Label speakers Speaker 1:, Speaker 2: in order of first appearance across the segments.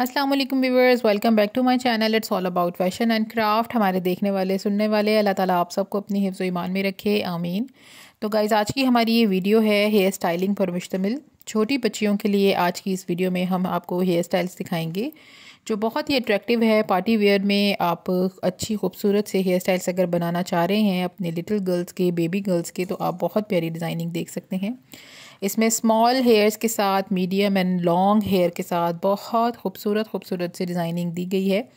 Speaker 1: Aslam viewers welcome back to my channel it's all about fashion and craft हमारे देखने वाले सुनने वाले अल्लाह ताला आप सबको अपनी हिफ्ज़ ईमान में रखे आमीन तो गाइज़ आज की हमारी ये वीडियो है हेयर स्टाइलिंग पर मुश्तमिल छोटी बच्चियों के लिए आज की इस वीडियो में हम आपको हेयर स्टाइल्स दिखाएंगे जो बहुत ही अट्रैक्टिव है पार्टी वेयर में आप अच्छी खूबसूरत से हेयर स्टाइल्स अगर बनाना चाह रहे हैं अपने लिटिल गर्ल्स के बेबी गर्ल्स के तो आप बहुत प्यारी डिज़ाइनिंग देख सकते हैं इसमें स्मॉल हेयर्स के साथ मीडियम एंड लॉन्ग हेयर के साथ बहुत खूबसूरत खूबसूरत से डिज़ाइनिंग दी गई है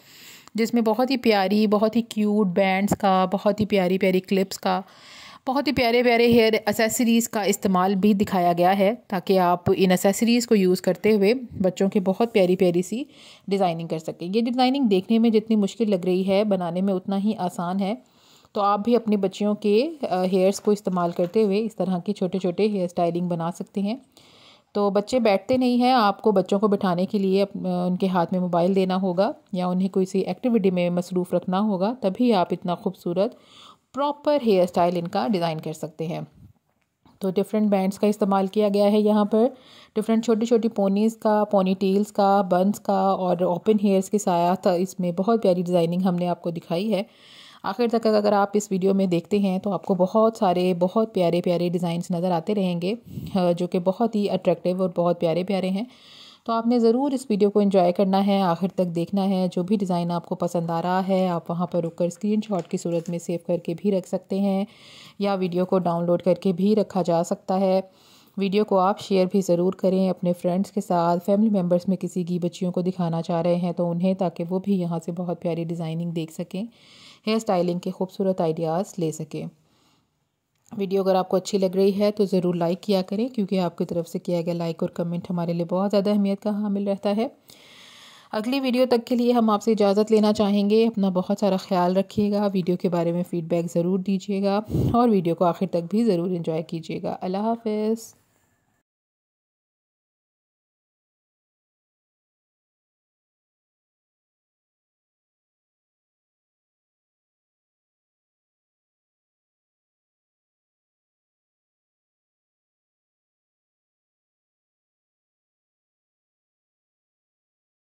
Speaker 1: जिसमें बहुत ही प्यारी बहुत ही क्यूट बैंड्स का बहुत ही प्यारी प्यारी क्लिप्स का बहुत ही प्यारे प्यारे हेयर एसेसरीज़ का इस्तेमाल भी दिखाया गया है ताकि आप इन एसेसरीज़ को यूज़ करते हुए बच्चों की बहुत प्यारी प्यारी सी डिज़ाइनिंग कर सकें ये डिज़ाइनिंग देखने में जितनी मुश्किल लग रही है बनाने में उतना ही आसान है तो आप भी अपने बच्चियों के हेयर्स को इस्तेमाल करते हुए इस तरह के छोटे छोटे हेयर स्टाइलिंग बना सकते हैं तो बच्चे बैठते नहीं हैं आपको बच्चों को बिठाने के लिए उनके हाथ में मोबाइल देना होगा या उन्हें कोई सी एक्टिविटी में मसरूफ़ रखना होगा तभी आप इतना खूबसूरत प्रॉपर हेयर स्टाइल इनका डिज़ाइन कर सकते हैं तो डिफरेंट बैंड्स का इस्तेमाल किया गया है यहाँ पर डिफरेंट छोटी छोटी पोनीज़ का पोनी टेल्स का बंस का और ओपन हेयर्स के साथ इसमें बहुत प्यारी डिज़ाइनिंग हमने आपको दिखाई है आखिर तक अगर आप इस वीडियो में देखते हैं तो आपको बहुत सारे बहुत प्यारे प्यारे डिज़ाइंस नज़र आते रहेंगे जो कि बहुत ही अट्रैक्टिव और बहुत प्यारे प्यारे हैं तो आपने ज़रूर इस वीडियो को इन्जॉय करना है आखिर तक देखना है जो भी डिज़ाइन आपको पसंद आ रहा है आप वहाँ पर रुक कर स्क्रीन की सूरत में सेव करके भी रख सकते हैं या वीडियो को डाउनलोड करके भी रखा जा सकता है वीडियो को आप शेयर भी ज़रूर करें अपने फ्रेंड्स के साथ फैमिली मेम्बर्स में किसी की बच्चियों को दिखाना चाह रहे हैं तो उन्हें ताकि वो भी यहाँ से बहुत प्यारी डिज़ाइनिंग देख सकें हेयर स्टाइलिंग के खूबसूरत आइडियाज़ ले सकें वीडियो अगर आपको अच्छी लग रही है तो ज़रूर लाइक किया करें क्योंकि आपकी तरफ से किया गया लाइक और कमेंट हमारे लिए बहुत ज़्यादा अहमियत का हामिल रहता है अगली वीडियो तक के लिए हम आपसे इजाज़त लेना चाहेंगे अपना बहुत सारा ख्याल रखिएगा वीडियो के बारे में फ़ीडबैक ज़रूर दीजिएगा और वीडियो को आखिर तक भी ज़रूर इंजॉय कीजिएगा अल्लाह हाफ